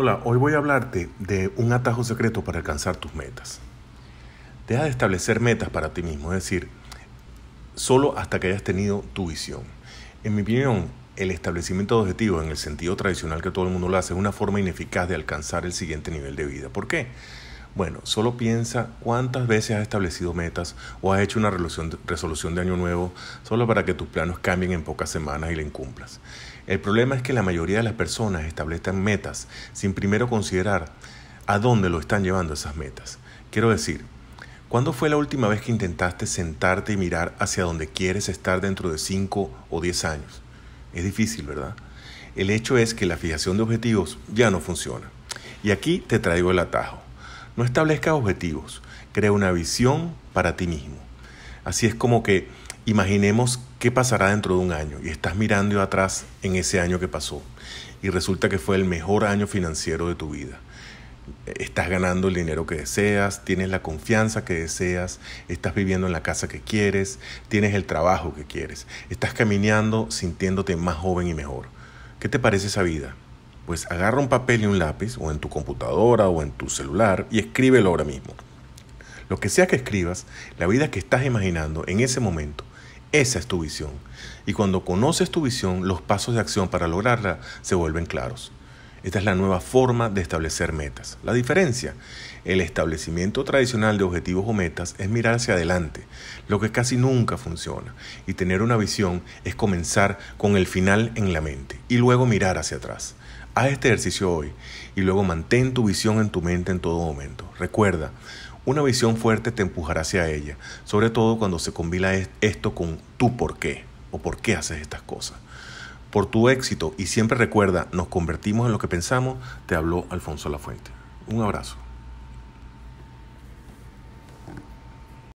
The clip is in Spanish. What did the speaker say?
Hola, hoy voy a hablarte de un atajo secreto para alcanzar tus metas. Deja de establecer metas para ti mismo, es decir, solo hasta que hayas tenido tu visión. En mi opinión, el establecimiento de objetivos en el sentido tradicional que todo el mundo lo hace es una forma ineficaz de alcanzar el siguiente nivel de vida. ¿Por qué? Bueno, solo piensa cuántas veces has establecido metas o has hecho una resolución de año nuevo solo para que tus planos cambien en pocas semanas y le incumplas. El problema es que la mayoría de las personas establecen metas sin primero considerar a dónde lo están llevando esas metas. Quiero decir, ¿Cuándo fue la última vez que intentaste sentarte y mirar hacia dónde quieres estar dentro de 5 o 10 años? Es difícil, ¿verdad? El hecho es que la fijación de objetivos ya no funciona. Y aquí te traigo el atajo. No establezca objetivos, crea una visión para ti mismo. Así es como que imaginemos qué pasará dentro de un año y estás mirando atrás en ese año que pasó y resulta que fue el mejor año financiero de tu vida. Estás ganando el dinero que deseas, tienes la confianza que deseas, estás viviendo en la casa que quieres, tienes el trabajo que quieres, estás caminando sintiéndote más joven y mejor. ¿Qué te parece esa vida? pues agarra un papel y un lápiz, o en tu computadora, o en tu celular, y escríbelo ahora mismo. Lo que sea que escribas, la vida que estás imaginando en ese momento, esa es tu visión. Y cuando conoces tu visión, los pasos de acción para lograrla se vuelven claros. Esta es la nueva forma de establecer metas. La diferencia, el establecimiento tradicional de objetivos o metas es mirar hacia adelante, lo que casi nunca funciona, y tener una visión es comenzar con el final en la mente y luego mirar hacia atrás. Haz este ejercicio hoy y luego mantén tu visión en tu mente en todo momento. Recuerda, una visión fuerte te empujará hacia ella, sobre todo cuando se combina esto con tu por qué o por qué haces estas cosas por tu éxito y siempre recuerda, nos convertimos en lo que pensamos, te habló Alfonso Lafuente. Un abrazo.